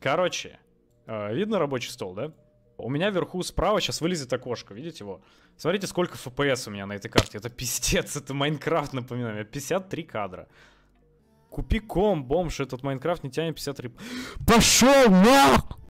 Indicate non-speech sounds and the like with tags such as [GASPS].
Короче, э, видно рабочий стол, да? У меня вверху справа сейчас вылезет окошко, видите его? Смотрите, сколько FPS у меня на этой карте. Это пиздец, [LAUGHS] это Майнкрафт, напоминаю. 53 кадра. Купи ком, бомж, этот Майнкрафт не тянет 53... [GASPS] Пошел нах!